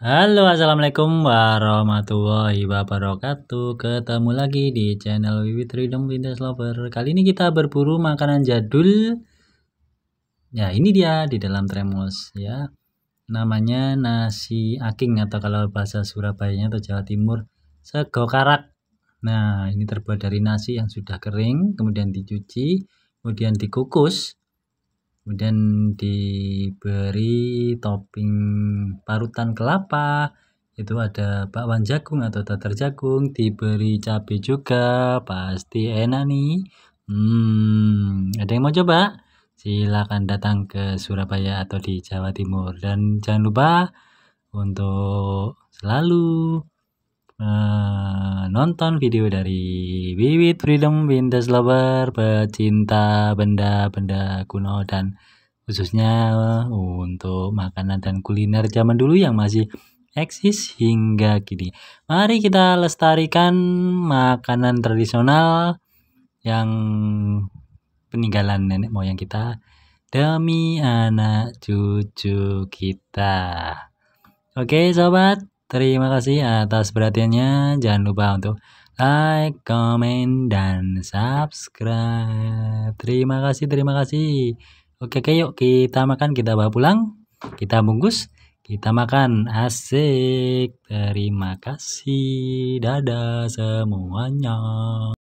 Halo assalamualaikum warahmatullahi wabarakatuh Ketemu lagi di channel Wiwi Freedom Windows Lover Kali ini kita berburu makanan jadul Ya ini dia di dalam tremos ya Namanya nasi aking atau kalau bahasa Surabaya atau Jawa Timur Sego Nah ini terbuat dari nasi yang sudah kering Kemudian dicuci Kemudian dikukus kemudian diberi topping parutan kelapa itu ada bakwan jagung atau tatar jagung diberi cabai juga pasti enak nih hmm ada yang mau coba silakan datang ke Surabaya atau di Jawa Timur dan jangan lupa untuk selalu uh, nonton video dari Bibit Freedom Vintage Lover pecinta benda-benda kuno dan khususnya uh, untuk makanan dan kuliner zaman dulu yang masih eksis hingga kini. Mari kita lestarikan makanan tradisional yang peninggalan nenek moyang kita demi anak cucu kita. Oke, sobat. Terima kasih atas perhatiannya. Jangan lupa untuk like, comment, dan subscribe. Terima kasih, terima kasih. Oke, oke yuk kita makan, kita bawa pulang, kita bungkus, kita makan. Asik. Terima kasih. Dadah semuanya.